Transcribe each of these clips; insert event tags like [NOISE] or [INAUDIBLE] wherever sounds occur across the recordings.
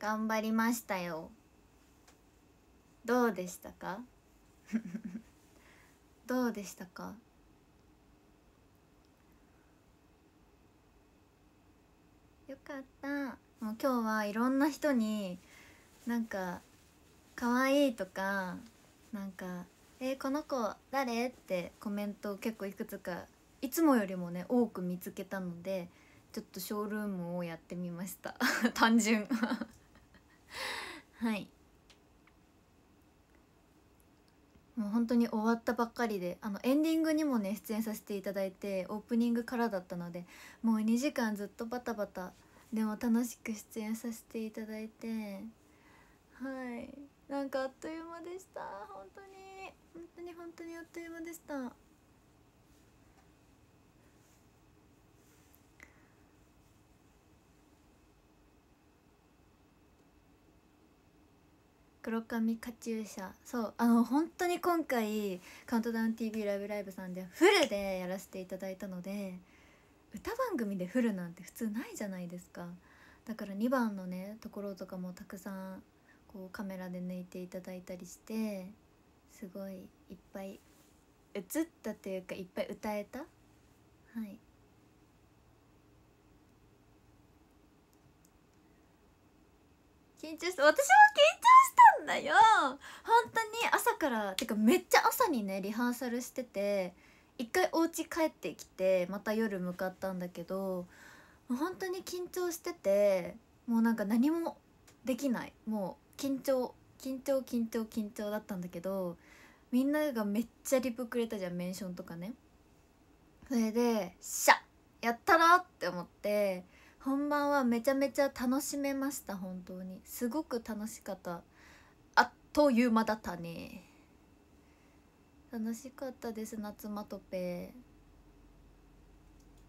頑張りましたよどうでしたか [LAUGHS] どうでしたかよかったもう今日はいろんな人になんか可愛いとかなんか「えー、この子誰?」ってコメントを結構いくつかいつもよりもね多く見つけたのでちょっとショールームをやってみました [LAUGHS] 単純 [LAUGHS] はいもう本当に終わったばっかりであのエンディングにもね出演させていただいてオープニングからだったのでもう2時間ずっとバタバタでも楽しく出演させていただいてはいなんかあっという間でした本当に本当に本当にあっという間でした黒髪カチューシャそうあの本当に今回「カウントダウン t v ライブライブ!」さんでフルでやらせていただいたので歌番組でフルなんて普通ないじゃないですかだから2番のねところとかもたくさんこうカメラで抜いていただいたりしてすごいいっぱい映ったというかいっぱい歌えたはい緊張した私も緊だよ本当に朝からてかめっちゃ朝にねリハーサルしてて一回お家帰ってきてまた夜向かったんだけど本当に緊張しててもうなんか何もできないもう緊張緊張緊張緊張だったんだけどみんながめっちゃリプくれたじゃんメンションとかねそれで「しゃやったな!」って思って本番はめちゃめちゃ楽しめました本当にすごく楽しかったという間だったね楽しかったです夏マトペ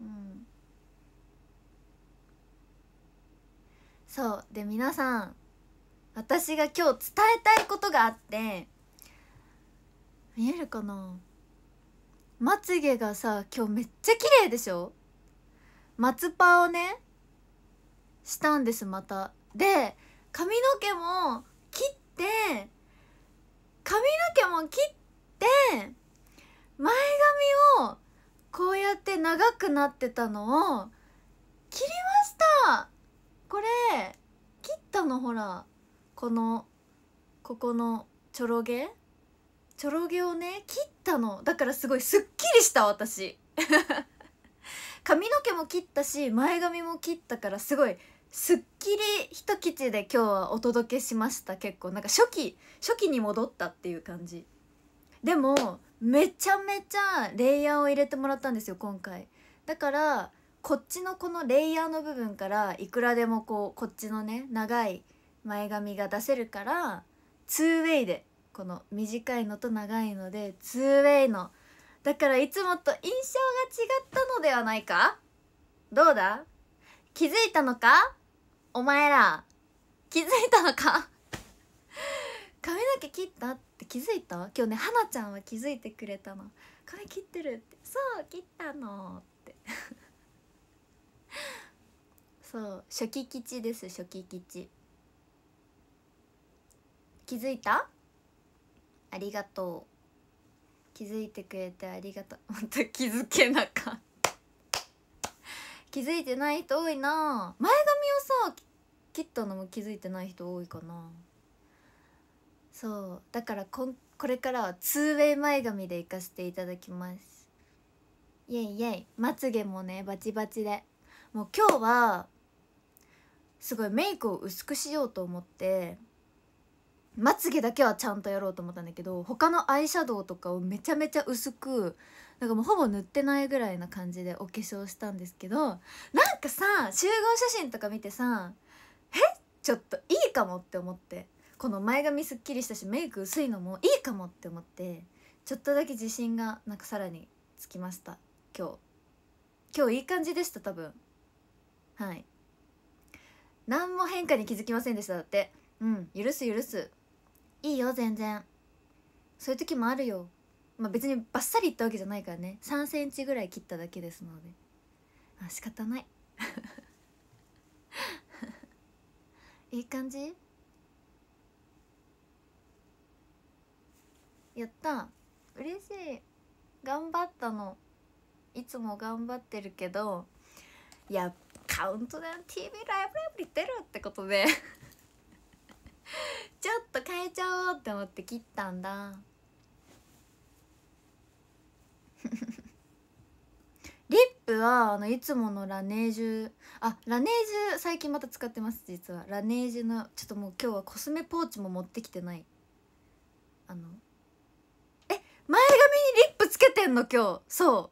うんそうで皆さん私が今日伝えたいことがあって見えるかなまつげがさ今日めっちゃ綺麗でしょ松パをねしたんですまたで髪の毛も切って髪の毛も切って前髪をこうやって長くなってたのを切りましたこれ切ったのほらこのここのちょろげちょろげをね切ったのだからすごいすっきりした私 [LAUGHS] 髪の毛も切ったし前髪も切ったからすごいすっきり一吉で今日はお届けしました結構なんか初期初期に戻ったっていう感じでもめちゃめちゃレイヤーを入れてもらったんですよ今回だからこっちのこのレイヤーの部分からいくらでもこうこっちのね長い前髪が出せるから 2way でこの短いのと長いので 2way のだからいつもと印象が違ったのではないかどうだ気づいたのかお前ら気づいたのか [LAUGHS] 髪の毛切ったって気づいた今日ね花ちゃんは気づいてくれたの髪切ってるってそう切ったのって [LAUGHS] そう初期吉です初期吉気づいたありがとう気づいてくれてありがとう [LAUGHS] 本当気づけなかった気づいてない人多いな前髪をさ切ったのも気づいてない人多いかなそうだからここれからは 2way 前髪で行かせていただきますイェイイェイまつげもねバチバチでもう今日はすごいメイクを薄くしようと思ってまつげだけはちゃんとやろうと思ったんだけど他のアイシャドウとかをめちゃめちゃ薄くなんかもうほぼ塗ってないぐらいな感じでお化粧したんですけどなんかさ集合写真とか見てさえちょっといいかもって思ってこの前髪すっきりしたしメイク薄いのもいいかもって思ってちょっとだけ自信がなんかさらにつきました今日今日いい感じでした多分はい何も変化に気づきませんでしただってうん許す許すいいよ全然そういう時もあるよまあ別にバッサリいったわけじゃないからね3センチぐらい切っただけですのであ仕方ない [LAUGHS] いい感じやった嬉しい頑張ったのいつも頑張ってるけどいやカウントダウン TV ライブライブに出るってことで [LAUGHS] ちょっと変えちゃおうって思って切ったんだ [LAUGHS] リップはあのいつものラネージュあラネージュ最近また使ってます実はラネージュのちょっともう今日はコスメポーチも持ってきてないあのえ前髪にリップつけてんの今日そう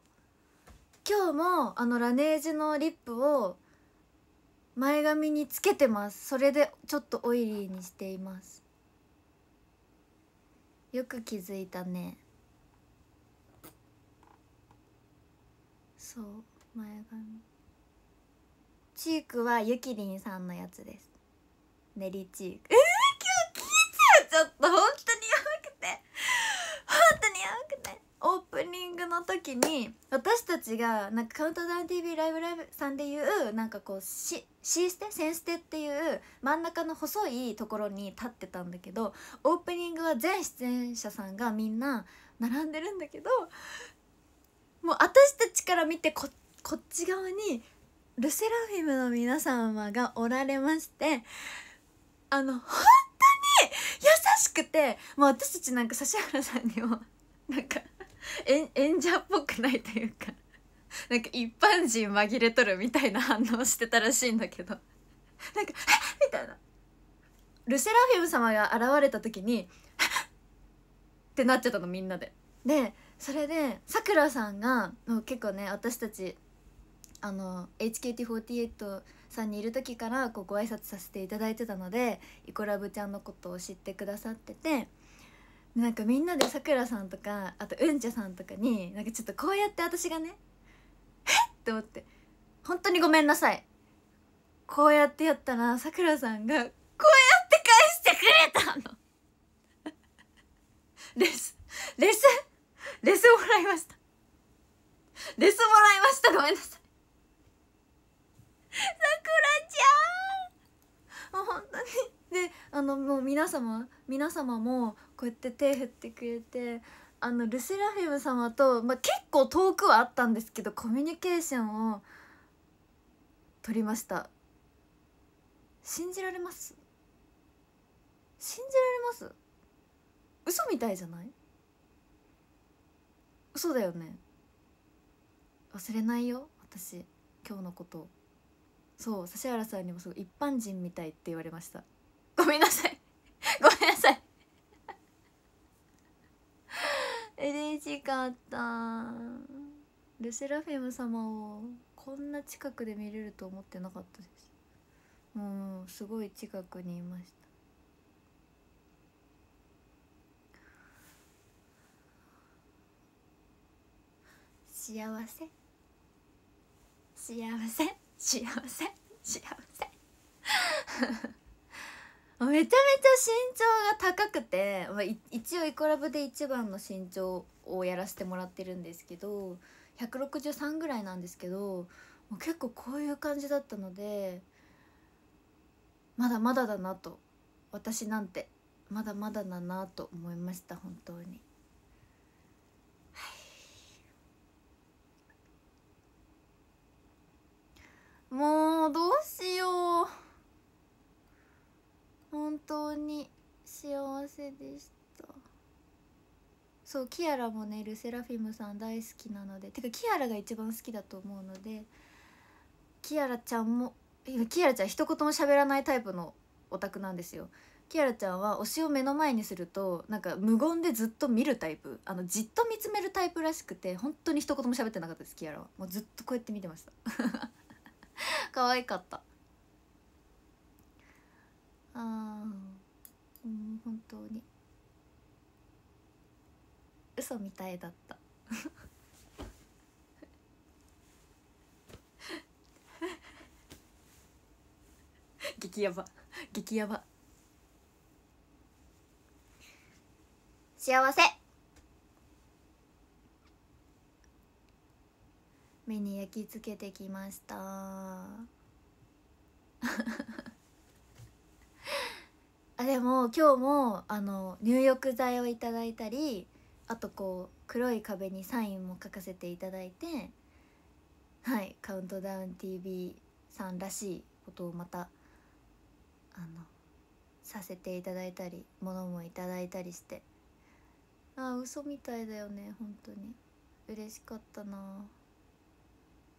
今日もあのラネージュのリップを前髪につけてますそれでちょっとオイリーにしていますよく気づいたねそう前髪チークはゆきりんさんのやつです練りチークえー、今日聞いちゃうちょっと本当にの時に私たちがなんかカウントダウン TV ライブライブさんでいうなんかこうしーステセンステっていう真ん中の細いところに立ってたんだけどオープニングは全出演者さんがみんな並んでるんだけどもう私たちから見てここっち側にルセラフィムの皆様がおられましてあの本当に優しくてもう私たちなんか指原さんにもなんか。演者っぽくないというかなんか一般人紛れとるみたいな反応してたらしいんだけどなんか「みたいな。ルセラフィム様が現れた時に「ってなっちゃったのみんなで。でそれでさくらさんがもう結構ね私たちあの HKT48 さんにいる時からこうご挨拶させていただいてたのでイコラブちゃんのことを知ってくださっててなんかみんなでさくらさんとかあとうんちゃさんとかになんかちょっとこうやって私がねえっと思って本当にごめんなさいこうやってやったらさくらさんがこうやって返してくれたの [LAUGHS] レスレスレスもらいましたレスもらいましたごめんなさいさくらちゃんもう本当にであのもう皆様皆様もこうやって手振ってくれてあのルシラフィム様と、まあ、結構遠くはあったんですけどコミュニケーションを取りました信じられます信じられます嘘みたいじゃない嘘だよね忘れないよ私今日のことそう指原さんにもすごい一般人みたいって言われましたごめんなさい [LAUGHS] ごめんなさいしかったルセラフィム様をこんな近くで見れると思ってなかったですもうすごい近くにいました幸せ幸せ幸せ幸せ [LAUGHS] めちゃめちゃ身長が高くて、まあ、一応イコラブで一番の身長をやらせてもらってるんですけど163ぐらいなんですけど結構こういう感じだったのでまだまだだなと私なんてまだまだだなと思いました本当に。はい、もうどうしよう。本当に幸せでしたそうキアラもねルセラフィムさん大好きなのでてかキアラが一番好きだと思うのでキアラちゃんもキアラちゃん一言も喋らないタイプのオタクなんですよキアラちゃんは推しを目の前にするとなんか無言でずっと見るタイプあのじっと見つめるタイプらしくて本当に一言も喋ってなかったですキアラはもうずっとこうやって見てました [LAUGHS] 可愛かったああうん本当に嘘みたいだった激ヤバ激ヤバ幸せ目に焼き付けてきましたあでも今日もあの入浴剤をいただいたりあとこう黒い壁にサインも書かせていただいてはい「カウントダウン t v さんらしいことをまたあのさせていただいたり物もいただいたりしてあ嘘みたいだよね本当に嬉しかったな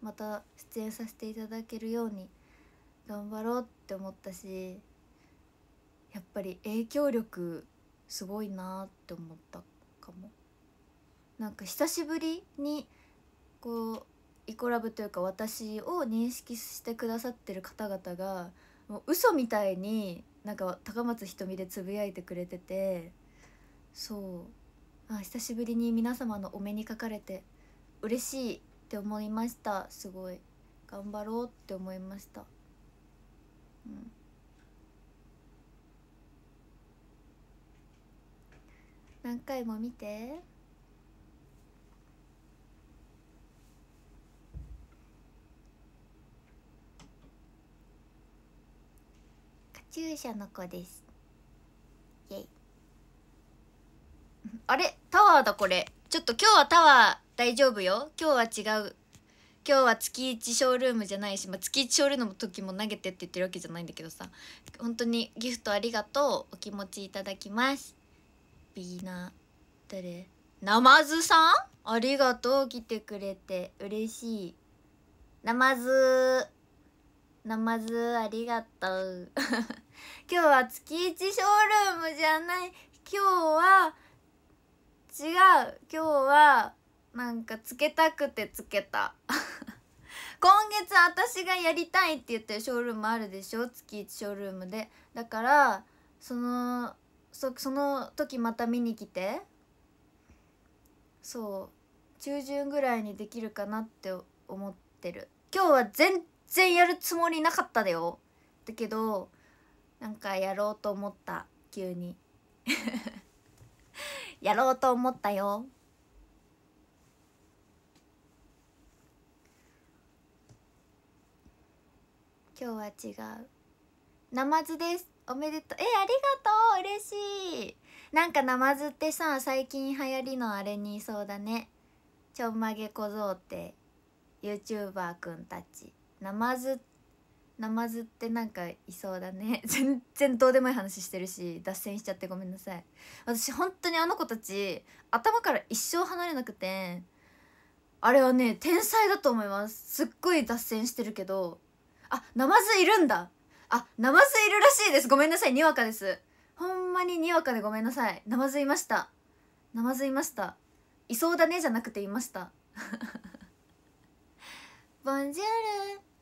また出演させていただけるように頑張ろうって思ったしやっぱり影響力すごいなって思ったかもなんか久しぶりにこうイコラブというか私を認識してくださってる方々がもう嘘みたいになんか高松ひとみでつぶやいてくれててそうあ久しぶりに皆様のお目にかかれて嬉しいって思いましたすごい頑張ろうって思いましたうん何回も見てカチューシャの子ですイェイ [LAUGHS] あれタワーだこれちょっと今日はタワー大丈夫よ今日は違う今日は月一ショールームじゃないし、まあ、月一ショールームの時も投げてって言ってるわけじゃないんだけどさ本当にギフトありがとうお気持ちいただきますビーナ誰ナマズさんありがとう来てくれて嬉しいナマズナマズありがとう [LAUGHS] 今日は月1ショールームじゃない今日は違う今日はなんかつけたくてつけた [LAUGHS] 今月私がやりたいって言ってるショールームあるでしょ月1ショールームでだからそのそその時また見に来てそう中旬ぐらいにできるかなって思ってる今日は全然やるつもりなかっただよだけどなんかやろうと思った急に [LAUGHS] やろうと思ったよ今日は違うナマズですおめでとうえありがとう嬉しいなんかナマズってさ最近流行りのあれにいそうだねちょんまげ小僧って YouTuber くんたちナマズナマズってなんかいそうだね [LAUGHS] 全然どうでもいい話してるし脱線しちゃってごめんなさい私本当にあの子たち頭から一生離れなくてあれはね天才だと思いますすっごい脱線してるけどあナマズいるんだあナマズいるらしいですごめんなさいにわかですほんまににわかでごめんなさいナマズいましたナマズいましたいそうだねじゃなくていました [LAUGHS] ボンジュー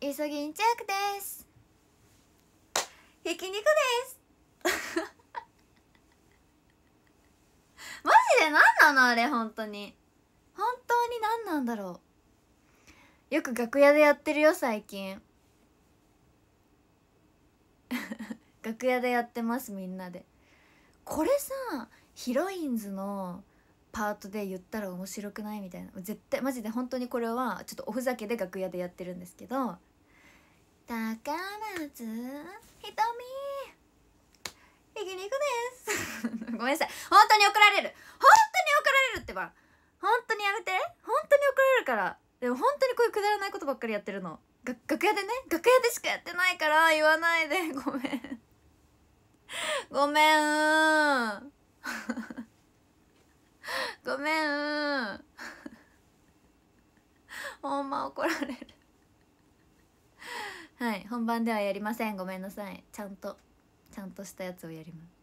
ルイソギンチャクですひき肉です [LAUGHS] マジで何なのあれ本当に本当に何なんだろうよく楽屋でやってるよ最近 [LAUGHS] 楽屋でやってますみんなでこれさヒロインズのパートで言ったら面白くないみたいな絶対マジで本当にこれはちょっとおふざけで楽屋でやってるんですけど「宝津瞳ひき肉です」[LAUGHS] ごめんなさい本当に怒られる本当に怒られるってば本当にやめて本当に怒られるからでも本当にこういうくだらないことばっかりやってるの楽屋でね楽屋でしかやってないから言わないで [LAUGHS] ごめんごめん [LAUGHS] ごめんほんま怒られるはい本番ではやりませんごめんなさいちゃんとちゃんとしたやつをやります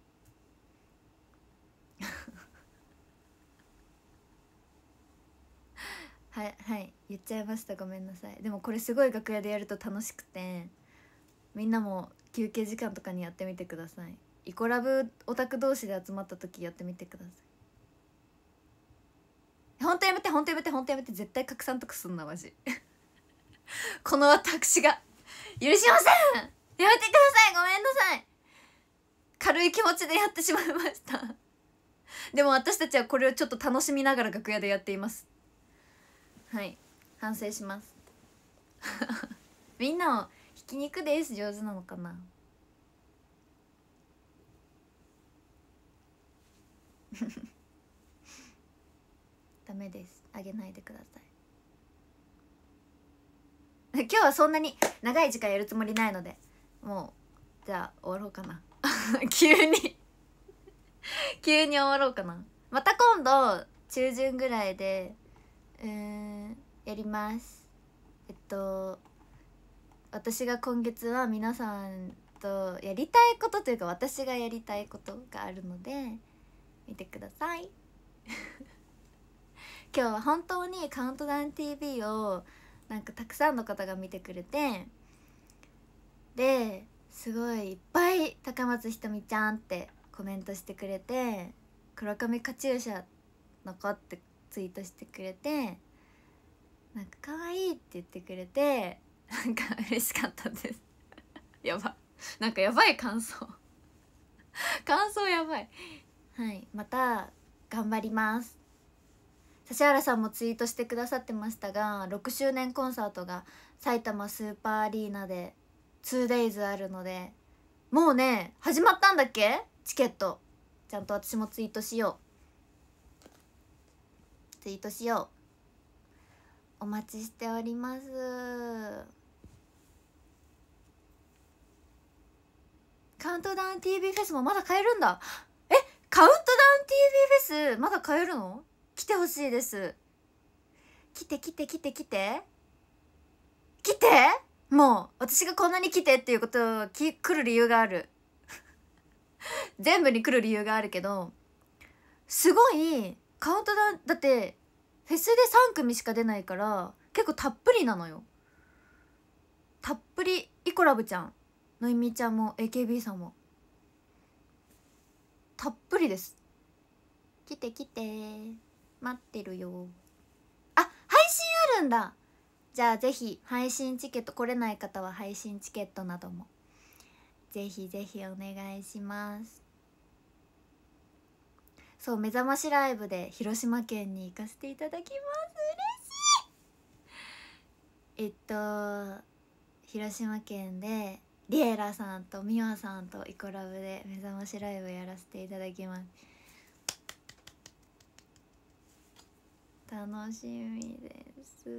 [LAUGHS] はいはい言っちゃいましたごめんなさいでもこれすごい楽屋でやると楽しくてみんなも休憩時間とかにやってみてくださいイコラブオタク同士で集まった時やってみてくださいほんとやめてほんとやめてほんとやめて絶対拡散とかすんなマジ [LAUGHS] この私が許しませんやめてくださいごめんなさい軽い気持ちでやってしまいましたでも私たちはこれをちょっと楽しみながら楽屋でやっていますはい反省します [LAUGHS] みんなをひき肉です上手なのかな [LAUGHS] ダメですあげないでください [LAUGHS] 今日はそんなに長い時間やるつもりないのでもうじゃあ終わろうかな急に急に終わろうかなまた今度中旬ぐらいでえー、やりますえっと私が今月は皆さんとやりたいことというか私がやりたいことがあるので見てください [LAUGHS] 今日は本当に「カウントダウン t v をなんかたくさんの方が見てくれてですごいいっぱい高松ひとみちゃんってコメントしてくれて黒髪カチューシャの子ってツイートしてくれてなんか可愛いって言ってくれてなんか嬉しかったです [LAUGHS] やばなんかやばい感想 [LAUGHS] 感想やばいはいまた頑張ります指原さんもツイートしてくださってましたが6周年コンサートが埼玉スーパーアリーナで 2days あるのでもうね始まったんだっけチケットちゃんと私もツイートしようツイートしようお待ちしておりますカウントダウン TV フェスもまだ買えるんだえカウントダウン TV フェスまだ買えるの来てほしいです来て来て来て来て来てもう私がこんなに来てっていうことき来る理由がある [LAUGHS] 全部に来る理由があるけどすごいカウントダウンだってフェスで3組しか出ないから結構たっぷりなのよたっぷりイコラブちゃんのいみちゃんも AKB さんもたっぷりです来て来て待ってるよあ配信あるんだじゃあぜひ配信チケット来れない方は配信チケットなどもぜひぜひお願いしますそう目覚ましライブで広島県に行かせていただきます嬉しいえっと広島県でリエラさんとミワさんとイコラブで目覚ましライブやらせていただきます楽しみです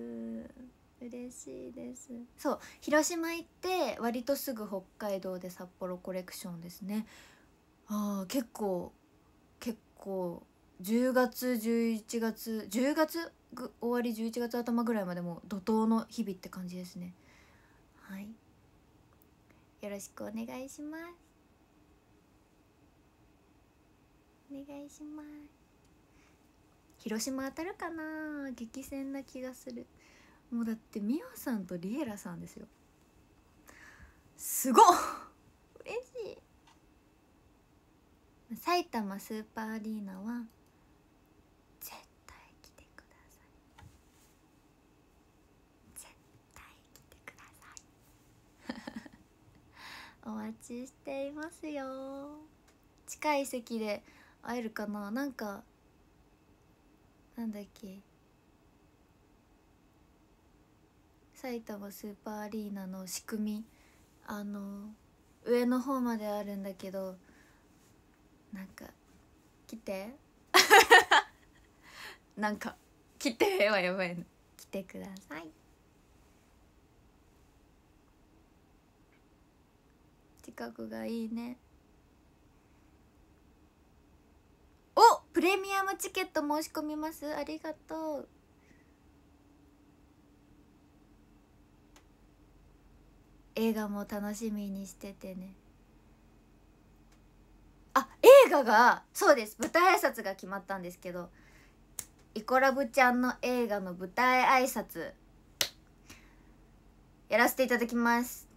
嬉しいですそう広島行って割とすぐ北海道で札幌コレクションですねああ結構構10月11月10月終わり11月頭ぐらいまでも怒涛の日々って感じですねはいよろしくお願いしますお願いします広島当たるかな激戦な気がするもうだって美穂さんとリエラさんですよすごっ埼玉スーパーアリーナは絶対来てください絶対来てください [LAUGHS] お待ちしていますよ近い席で会えるかななんかなんだっけ埼玉スーパーアリーナの仕組みあの上の方まであるんだけどなんか来て [LAUGHS] なんか来てはやばいな来てください近くがいいねおプレミアムチケット申し込みますありがとう映画も楽しみにしててね映画がそうです舞台挨拶が決まったんですけどイコラブちゃんの映画の舞台挨拶やらせていただきます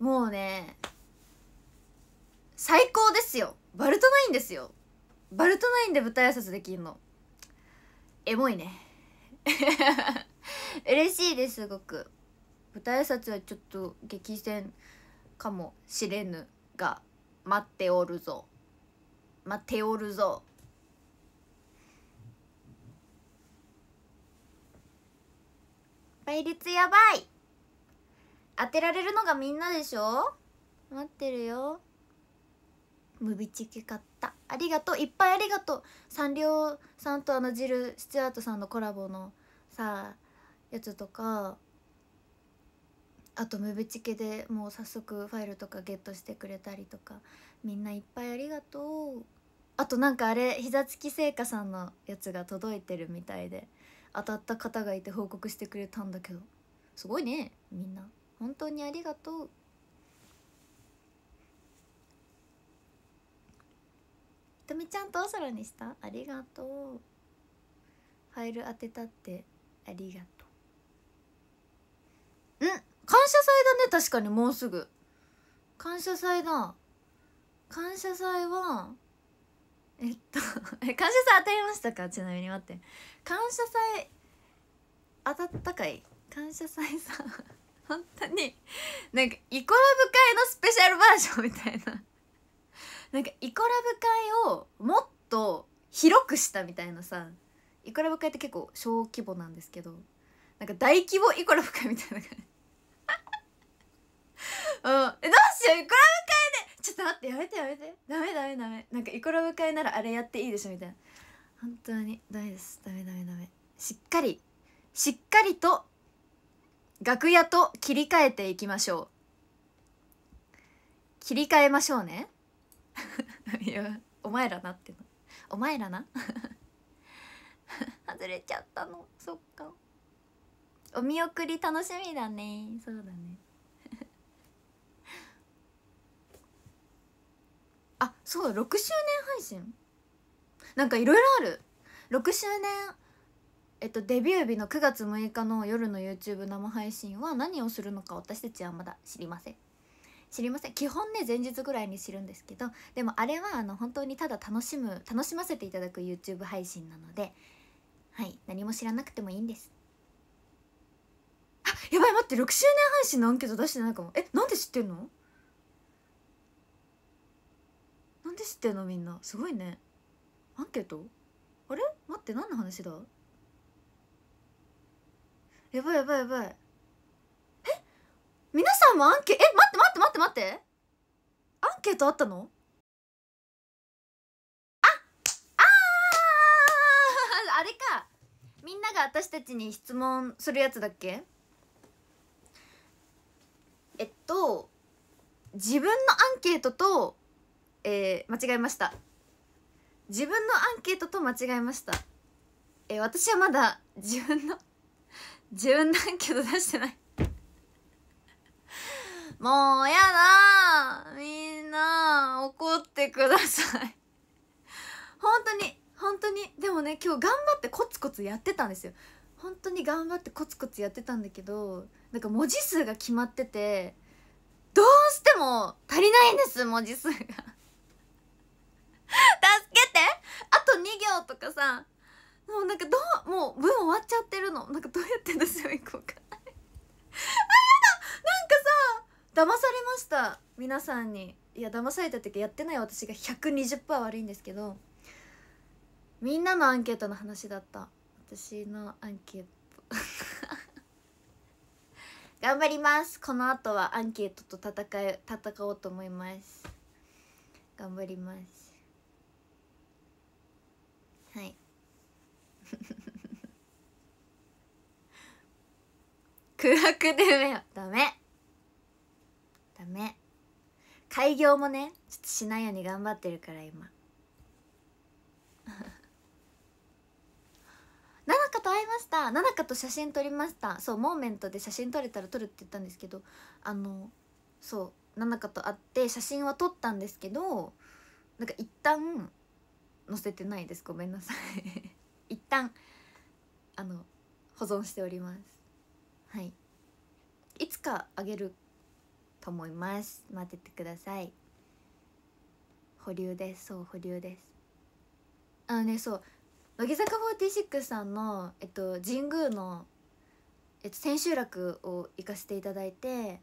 もうね最高ですよバルトナインですよバルトナインで舞台挨拶できんのエモいね [LAUGHS] 嬉しいですすごく舞台挨拶はちょっと激戦かもしれぬが待っておるぞ待っておるぞ倍率やばい当てられるのがみんなでしょ待ってるよムビチケ買ったありがとういっぱいありがとうサンリオさんとあのジル・スチュアートさんのコラボのさやつとかあとムブチケでもう早速ファイルとかゲットしてくれたりとかみんないっぱいありがとうあとなんかあれ膝つき聖火さんのやつが届いてるみたいで当たった方がいて報告してくれたんだけどすごいねみんな本当にありがとうとみちゃんとお空にしたありがとうファイル当てたってありがとううん感謝祭だね確かにもうすぐ感謝祭だ感謝祭はえっとえ [LAUGHS] 感謝祭当たりましたかちなみに待って感謝祭当たったかい感謝祭さ [LAUGHS] 本当になんかイコラブ会のスペシャルバージョンみたいななんかイコラブ会をもっと広くしたみたいなさイコラブ会って結構小規模なんですけどなんか大規模イコラブ会みたいな感じうんどうしようイコラブ会でちょっと待ってやめてやめてダメダメダメなんかイコラブ会ならあれやっていいでしょみたいな本当にダメですダメダメダメしっかりしっかりと楽屋と切り替えていきましょう切り替えましょうね [LAUGHS] いやお前らなってのお前らな [LAUGHS] 外れちゃったのそっかお見送り楽しみだねそうだねそう6周年配信なんかいろいろある6周年えっとデビュー日の9月6日の夜の YouTube 生配信は何をするのか私たちはまだ知りません知りません基本ね前日ぐらいに知るんですけどでもあれはあの本当にただ楽しむ楽しませていただく YouTube 配信なのではい何も知らなくてもいいんですあやばい待って6周年配信のアンケート出してないかもえなんで知ってんのなんで知ってんのみんなすごいねアンケートあれ待って何の話だやばいやばいやばいえ皆さんもアンケえ待って待って待って待ってアンケートあったのあああれかみんなが私たちに質問するやつだっけえっと自分のアンケートとえー、間違えました自分のアンケートと間違えました、えー、私はまだ自分の [LAUGHS] 自分のアンケート出してないもうやだみんな怒ってください本当に本当にでもね今日頑張ってコツコツやってたんですよ本当に頑張ってコツコツやってたんだけどなんか文字数が決まっててどうしても足りないんです文字数がとかさもうなんかどうもう分終わっちゃってるのなんかどうやって出せばいこうか [LAUGHS] あやだなんかさ騙されました皆さんにいや騙された時やってない私が120%悪いんですけどみんなのアンケートの話だった私のアンケート [LAUGHS] 頑張りますこの後はアンケートと戦い戦おうと思います頑張りますはい暗くて目をダメダメ開業もねちょっとしないように頑張ってるから今ななかと会いましたななかと写真撮りましたそうモーメントで写真撮れたら撮るって言ったんですけどあのそうななかと会って写真は撮ったんですけどなんか一旦載せてないですごめんなさい一旦あの保存しておりますはいいつかあげると思います待っててください保留ですそう保留ですあのねそう乃木坂46さんの、えっと、神宮の、えっと、千秋楽を行かせていただいて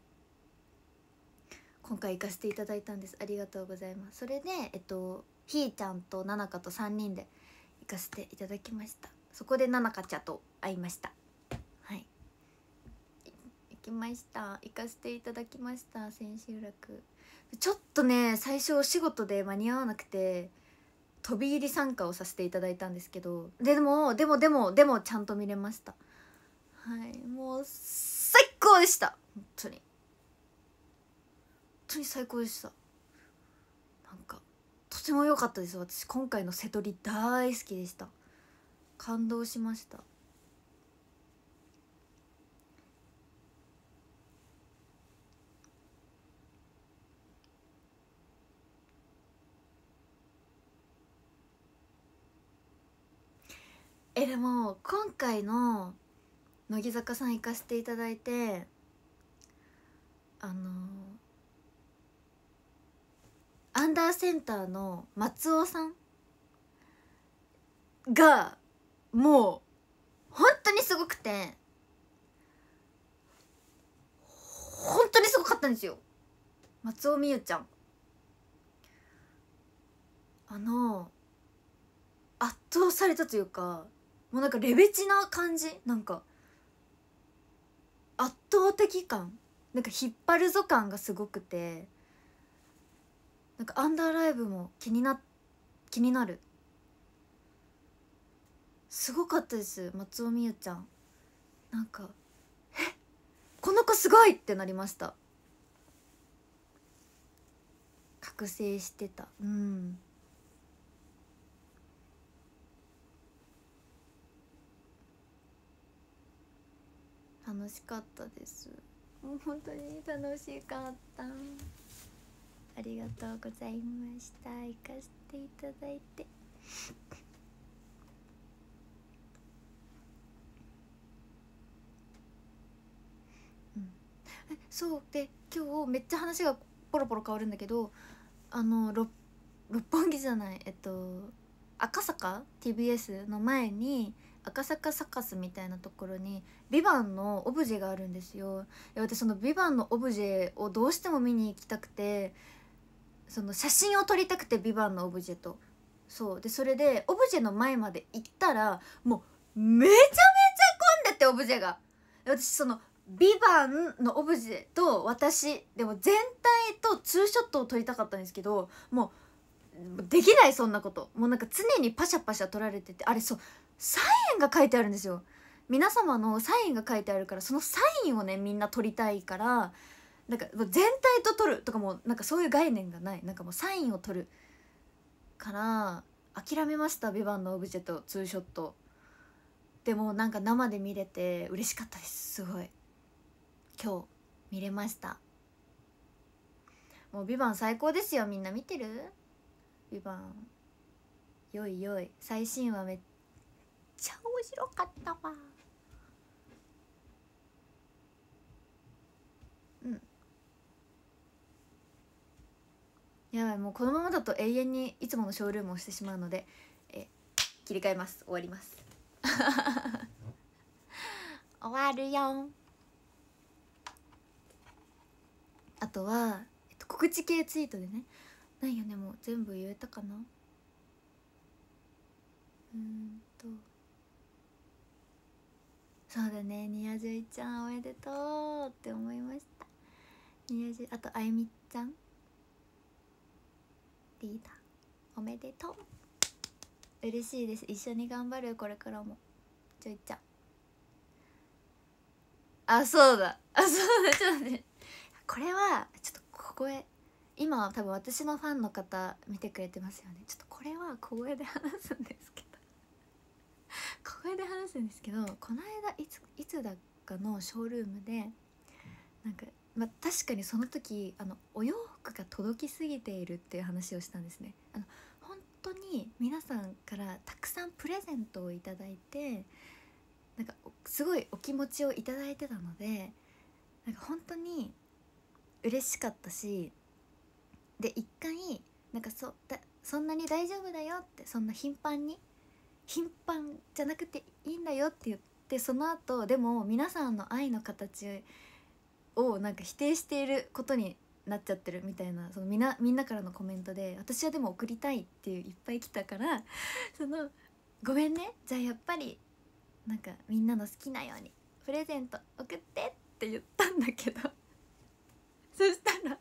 今回行かせていただいたんですありがとうございますそれでえっとひーちゃんとななかと3人で行かせていただきましたそこでななかちゃんと会いましたはい行きました行かせていただきました千秋楽ちょっとね最初お仕事で間に合わなくて飛び入り参加をさせていただいたんですけどでもでもでもでもちゃんと見れましたはいもう最高でした本当に本当に最高でしたなんかても良かったです私今回の瀬戸り大好きでした感動しましたえでも今回の乃木坂さん行かせていただいてあのーアンダーセンターの松尾さんがもう本当にすごくて本当にすごかったんですよ松尾美優ちゃんあの圧倒されたというかもうなんかレベチな感じなんか圧倒的感なんか引っ張るぞ感がすごくてなんかアンダーライブも気にな気になるすごかったです松尾美優ちゃんなんか「えこの子すごい!」ってなりました覚醒してたうん楽しかったですもう本当に楽しかった。ありがとうございました行かせていただいてうんえそうで今日めっちゃ話がポロポロ変わるんだけどあの六本木じゃないえっと赤坂 TBS の前に赤坂サカスみたいなところに「ビバンのオブジェがあるんですよで私その「ビバンのオブジェをどうしても見に行きたくてその写真を撮りたくて「ビバンのオブジェとそうでそれでオブジェの前まで行ったらもうめちゃめちゃ混んでてオブジェが私その「ビバンのオブジェと私でも全体とツーショットを撮りたかったんですけどもうできないそんなこともうなんか常にパシャパシャ撮られててあれそうサインが書いてあるんですよ皆様のサインが書いてあるからそのサインをねみんな撮りたいからなんか全体と撮るとかもなんかそういう概念がないなんかもうサインを撮るから諦めました「ビバンのオブジェとツーショットでもなんか生で見れて嬉しかったですすごい今日見れましたもう「ビバン最高ですよみんな見てる?「ビバンよいよい最新話めっちゃ面白かったわやばいもうこのままだと永遠にいつものショールームをしてしまうのでえ切り替えます終わります [LAUGHS] 終わるよあとは、えっと、告知系ツイートでねないよねもう全部言えたかなうんとそうだねにやじゅいちゃんおめでとうって思いましたにやじあとあゆみちゃんリーダーおめでとう嬉しいです一緒に頑張るこれからもちょいちゃんあそうだあそうだちょっと待ってこれはちょっとここへ今は多分私のファンの方見てくれてますよねちょっとこれは小声で話すんですけど小声で話すんですけどこの間いついつだかのショールームでなんか、まあ、確かにその時あのお洋服クが届きすぎているっていう話をしたんですねあの本当に皆さんからたくさんプレゼントを頂いてなんかすごいお気持ちを頂いてたのでなんか本当に嬉しかったしで一回なんかそだそんなに大丈夫だよってそんな頻繁に頻繁じゃなくていいんだよって言ってその後でも皆さんの愛の形をなんか否定していることになっちゃってるみたいなそのみなみんなからのコメントで私はでも送りたいっていういっぱい来たから [LAUGHS] そのごめんねじゃあやっぱりなんかみんなの好きなようにプレゼント送ってって言ったんだけど [LAUGHS] そしたら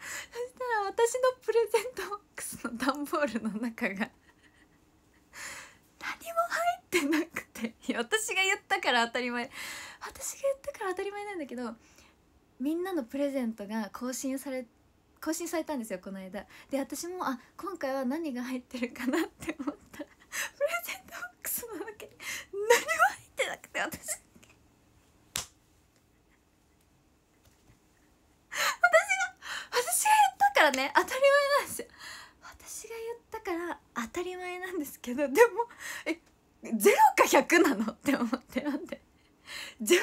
そしたら私のプレゼントボックスの段ボールの中が何も入ってなくていや私が言ったから当たり前私が言ったから当たり前なんだけどみんなのプレゼントが更新され更新されたんですよこの間で私もあ今回は何が入ってるかなって思ったらプレゼントボックスの中に何も入ってなくて私私が私が言ったからね当たり前なんですよ私が言ったから当たり前なんですけどでもえゼロか100なのって思ってなんで0100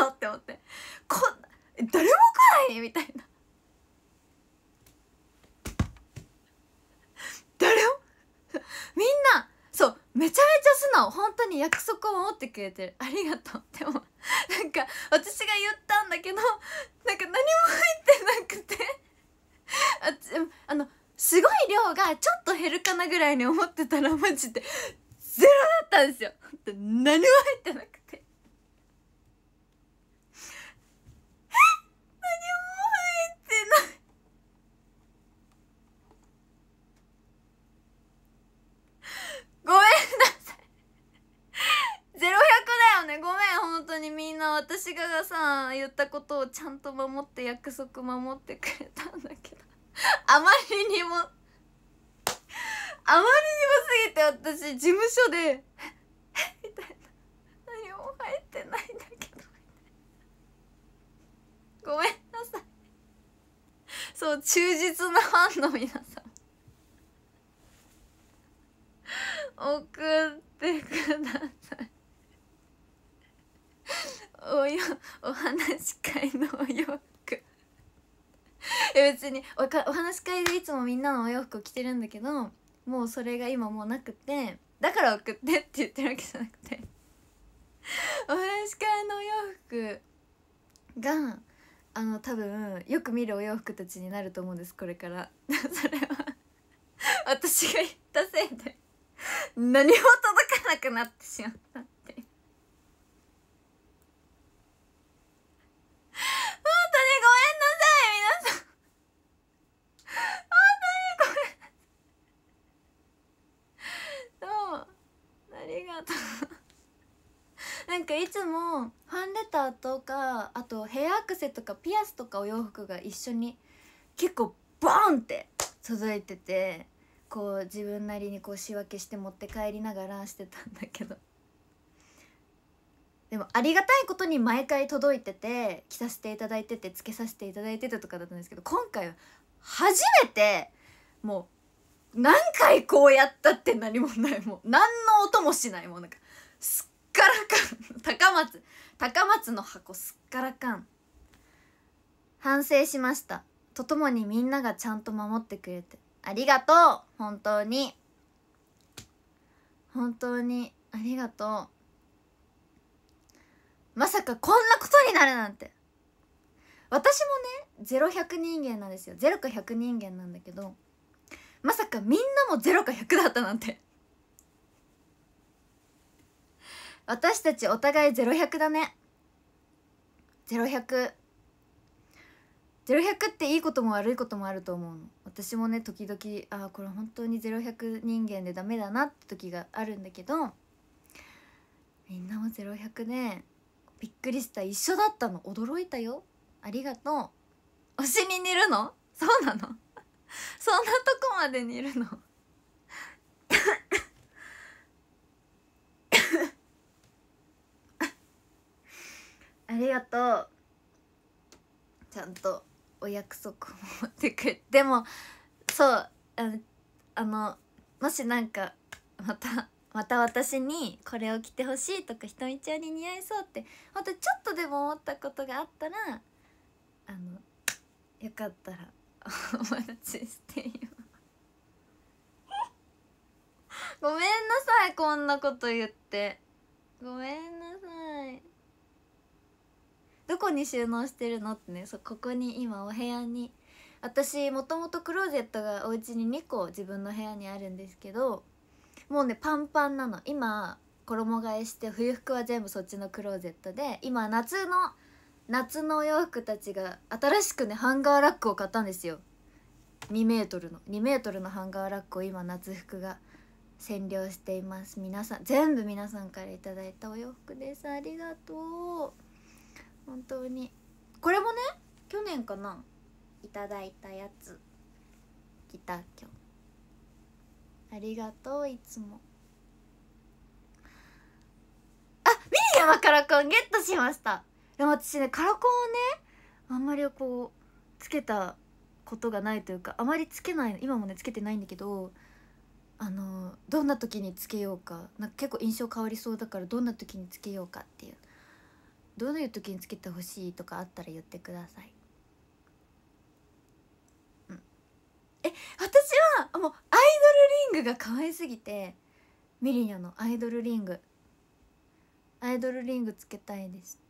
なのって思ってこん「誰も来ない!」みたいな誰もみんなそうめちゃめちゃ素直本当に約束を守ってくれてるありがとうでもなんか私が言ったんだけどなんか何も入ってなくてああのすごい量がちょっと減るかなぐらいに思ってたらマジでゼロだったんですよ何も入ってなくて私がさ言ったことをちゃんと守って約束守ってくれたんだけどあまりにもあまりにもすぎて私事務所でみたいな何も入ってないんだけどごめんなさいそう忠実なファンの皆さん送ってくださいおよお話し会のお洋服別におかお話し会でいつもみんなのお洋服を着てるんだけどもうそれが今もうなくてだから送ってって言ってるわけじゃなくて [LAUGHS] お話し会のお洋服があの多分よく見るお洋服たちになると思うんですこれから [LAUGHS] それは私が言ったせいで何も届かなくなってしまった [LAUGHS] なんかいつもファンレターとかあとヘアアクセとかピアスとかお洋服が一緒に結構バーンって届いててこう自分なりにこう仕分けして持って帰りながらしてたんだけどでもありがたいことに毎回届いてて着させていただいててつけさせていただいてたとかだったんですけど今回は初めてもう何回こうやったって何もないもう何の音もしないもうなんかすっからかん [LAUGHS] 高松高松の箱すっからかん反省しましたとともにみんながちゃんと守ってくれてありがとう本当に本当にありがとうまさかこんなことになるなんて私もね0100人間なんですよ0か100人間なんだけどまさかみんなも0か100だったなんて私たちお互い0100だね0100っていいことも悪いこともあると思うの私もね時々ああこれ本当に0100人間でダメだなって時があるんだけどみんなも0100ねびっくりした一緒だったの驚いたよありがとう推しに似るのそうなのそんなとこまでにいるのありがとうちゃんとお約束を持ってくれでもそうあのもしなんかまたまた私にこれを着てほしいとかひとみちゃんに似合いそうってほんとちょっとでも思ったことがあったらあのよかったらお待ちしていますごめんなさいこんなこと言ってごめんなさいどこに収納してるのってねそうここに今お部屋に私もともとクローゼットがお家に2個自分の部屋にあるんですけどもうねパンパンなの今衣替えして冬服は全部そっちのクローゼットで今夏の夏のお洋服たちが新しくねハンガーラックを買ったんですよ2メートルの2メートルのハンガーラックを今夏服が占領しています皆さん全部皆さんから頂いたお洋服ですありがとう本当にこれもね去年かないただいたやつ来た今日ありがとういつもあミリヤマカラコンゲットしましたでも私ねカラコンをねあんまりこうつけたことがないというかあまりつけない今もねつけてないんだけどあのどんな時につけようかなんか結構印象変わりそうだからどんな時につけようかっていうどういう時につけてほしいとかあったら言ってください。うん、え私はもうアイドルリングが可愛すぎてミリニャのアイドルリングアイドルリングつけたいです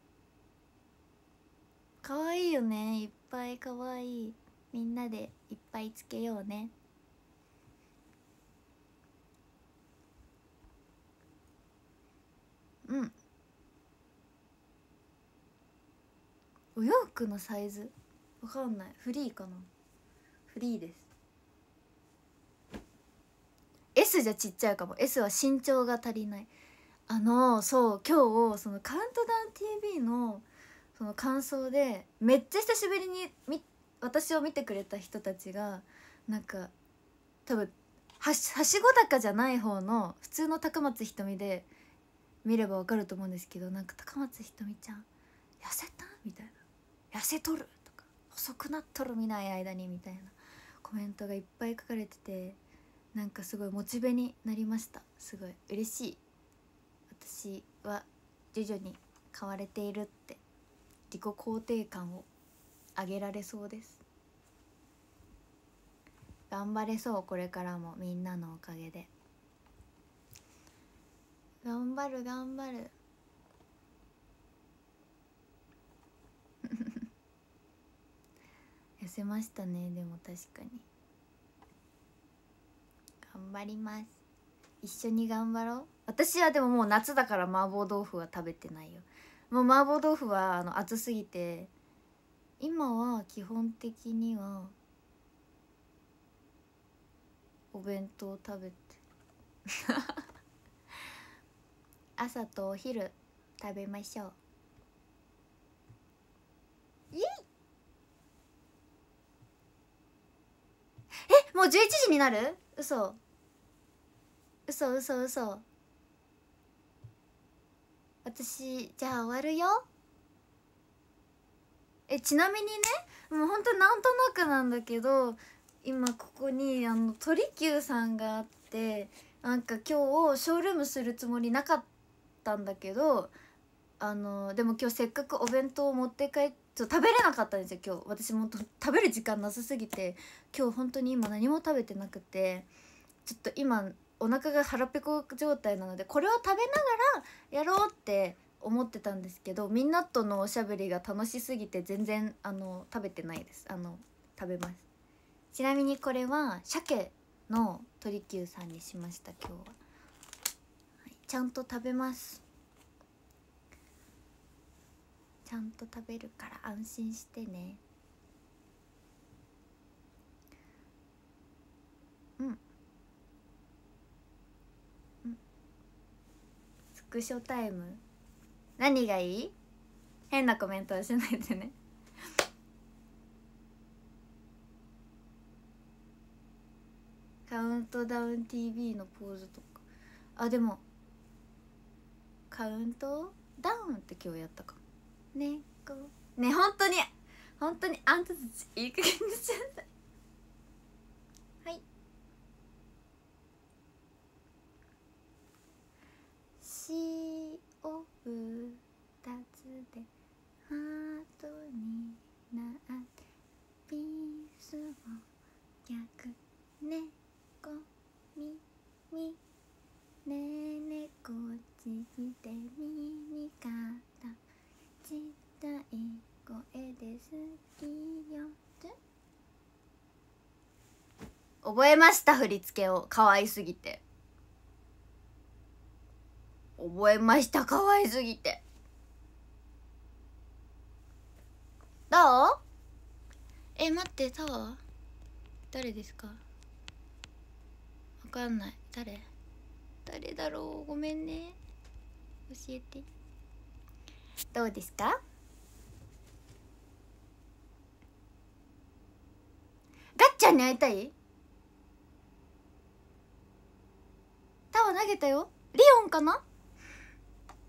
可愛いよねいっぱい可愛いみんなでいっぱいつけようねうんお洋服のサイズわかんないフリーかなフリーです S じゃちっちゃいかも S は身長が足りないあのそう今日その「カウントダウン t v の「その感想でめっちゃ久しぶりに私を見てくれた人たちがなんか多分はしはしご高じゃない方の普通の高松ひとみで見ればわかると思うんですけどなんか高松ひとみちゃん痩せたみたいな痩せとるとか細くなっとる見ない間にみたいなコメントがいっぱい書かれててなんかすごいモチベになりましたすごい嬉しい私は徐々に変われているって自己肯定感を上げられそうです頑張れそうこれからもみんなのおかげで頑張る頑張る [LAUGHS] 痩せましたねでも確かに頑張ります一緒に頑張ろう私はでももう夏だから麻婆豆腐は食べてないよもう麻婆豆腐はあの熱すぎて今は基本的にはお弁当食べて [LAUGHS] 朝とお昼食べましょうイエイえもう11時になる嘘嘘嘘嘘私じゃあ終わるよえちなみにねもうほんとなんとなくなんだけど今ここにあの鳥久さんがあってなんか今日ショールームするつもりなかったんだけどあのでも今日せっかくお弁当を持って帰って食べれなかったんですよ今日私も食べる時間なさすぎて今日本当に今何も食べてなくてちょっと今お腹が腹ペコ状態なのでこれを食べながらやろうって思ってたんですけどみんなとのおしゃべりが楽しすぎて全然あの食べてないですあの食べますちなみにこれは鮭の鳥久さんにしました今日は、はい、ちゃんと食べますちゃんと食べるから安心してねうん読書タイム何がいい変なコメントはしないでねカウントダウン TV のポーズとかあでもカウントダウンって今日やったか猫ね本当に本当にあんたたちいい加減にしゃった覚えました振り付けを可愛すぎて覚えました可愛すぎてどうえ待ってタワー誰ですかわかんない誰誰だろうごめんね教えてどうですかガッちゃんに会いたいげたよリオンかなリ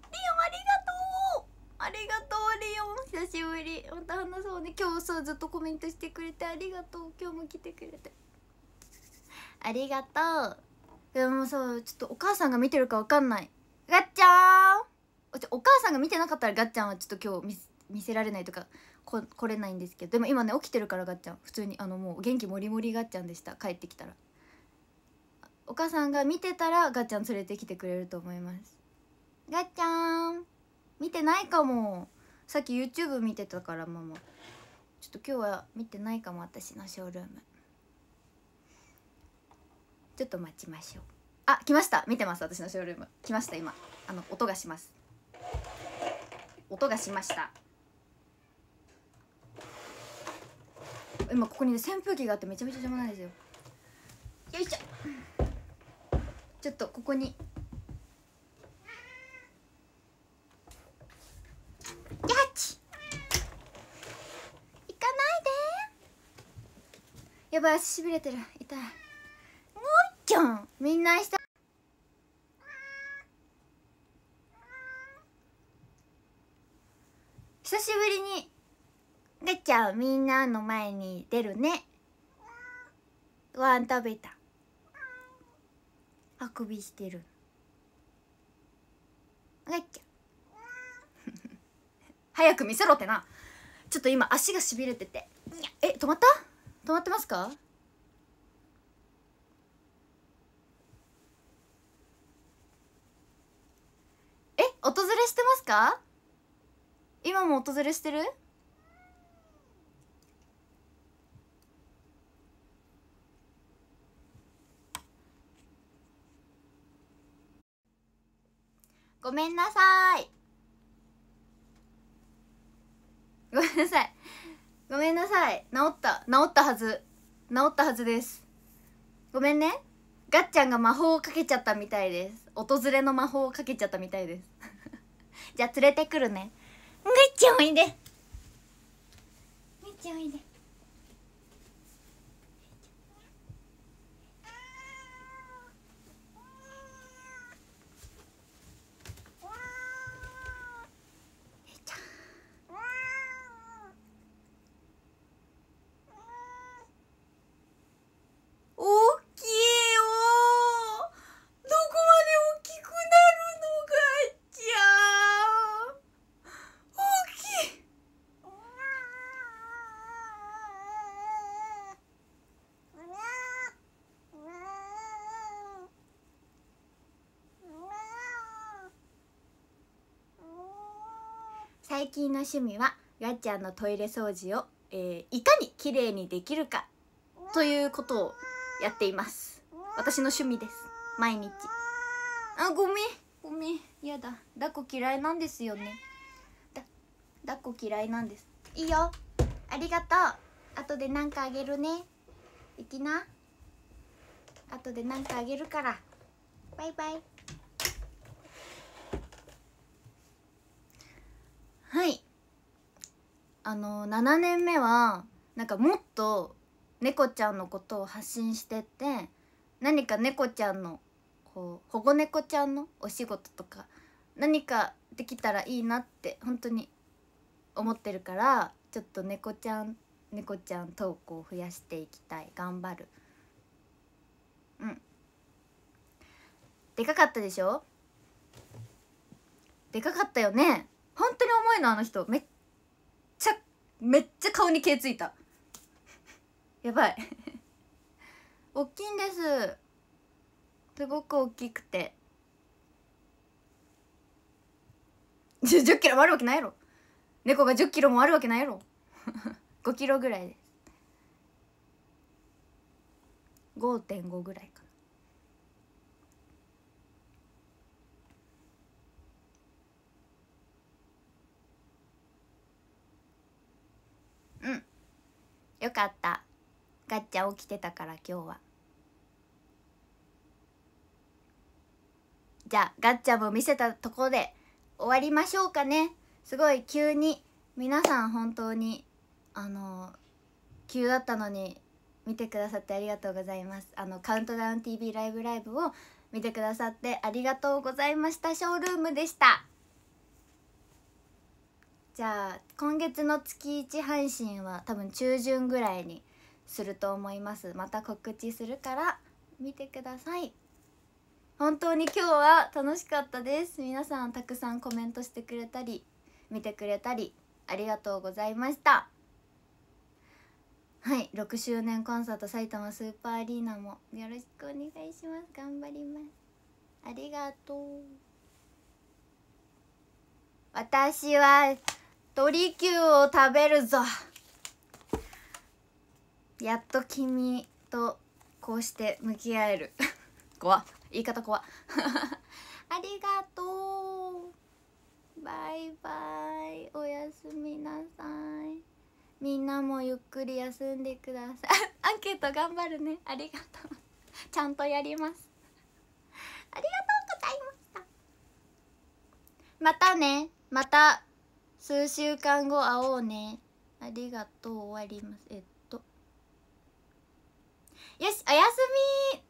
オンありがとうありがとうリオン久しぶりまた話そうね今日さずっとコメントしてくれてありがとう今日も来てくれてありがとうでもさちょっとお母さんが見てるかわかんないガッチャーンお母さんが見てなかったらガッチャンはちょっと今日見せられないとかこ来れないんですけどでも今ね起きてるからガッチャン普通にあのもう元気もりもりガッチャンでした帰ってきたら。お母さんが見てたらガッちゃん連れてきてくれると思いますガッちゃん見てないかもさっき YouTube 見てたからママちょっと今日は見てないかも私のショールームちょっと待ちましょうあ来ました見てます私のショールーム来ました今あの音がします音がしました今ここにね扇風機があってめちゃめちゃ邪魔なんですよよいしょちょっとここにやち行かないでやばい足しびれてる痛いもうちゃんみんな明日久しぶりにガチャみんなの前に出るねご飯食べたあくびしてるあいっち [LAUGHS] 早く見せろってなちょっと今足がしびれててえ止まった止まってますかえ訪れしてますか今も訪れしてるごめんなさいごめんなさいごめんなさい治った治ったはず治ったはずですごめんねがっちゃんが魔法をかけちゃったみたいです訪れの魔法をかけちゃったみたいです [LAUGHS] じゃあ連れてくるねぐっちゃんおいでぐっちゃんおいで最近の趣味はがっちゃんのトイレ掃除を、えー、いかに綺麗にできるかということをやっています私の趣味です毎日あごめんごめんやだ抱っこ嫌いなんですよねだ抱っこ嫌いなんですいいよありがとう後で何かあげるね行きな後で何かあげるからバイバイはいあの7年目はなんかもっと猫ちゃんのことを発信してって何か猫ちゃんのこう保護猫ちゃんのお仕事とか何かできたらいいなって本当に思ってるからちょっと猫ちゃん猫ちゃん投稿を増やしていきたい頑張るうんでかかったでしょでかかったよね本当に重いのあの人めっちゃめっちゃ顔に毛ついたやばい [LAUGHS] 大きいんですすごく大きくて1 0キロもあるわけないやろ猫が1 0キロもあるわけないやろ5 [LAUGHS] キロぐらいです5.5ぐらいよかったガッチャ起きてたから今日はじゃあガッチャも見せたとこで終わりましょうかねすごい急に皆さん本当にあの急だったのに見てくださってありがとうございますあのカウントダウン TV ライブライブを見てくださってありがとうございましたショールームでしたじゃあ今月の月1配信は多分中旬ぐらいにすると思いますまた告知するから見てください本当に今日は楽しかったです皆さんたくさんコメントしてくれたり見てくれたりありがとうございましたはい6周年コンサート埼玉スーパーアリーナもよろしくお願いします頑張りますありがとう私は鳥球を食べるぞやっと君とこうして向き合える [LAUGHS] 怖言い方怖 [LAUGHS] ありがとうバイバイおやすみなさいみんなもゆっくり休んでください [LAUGHS] アンケート頑張るねありがとうちゃんとやりますありがとうございましたまたねまた数週間後会おうねありがとう終わりますえっとよしおやすみ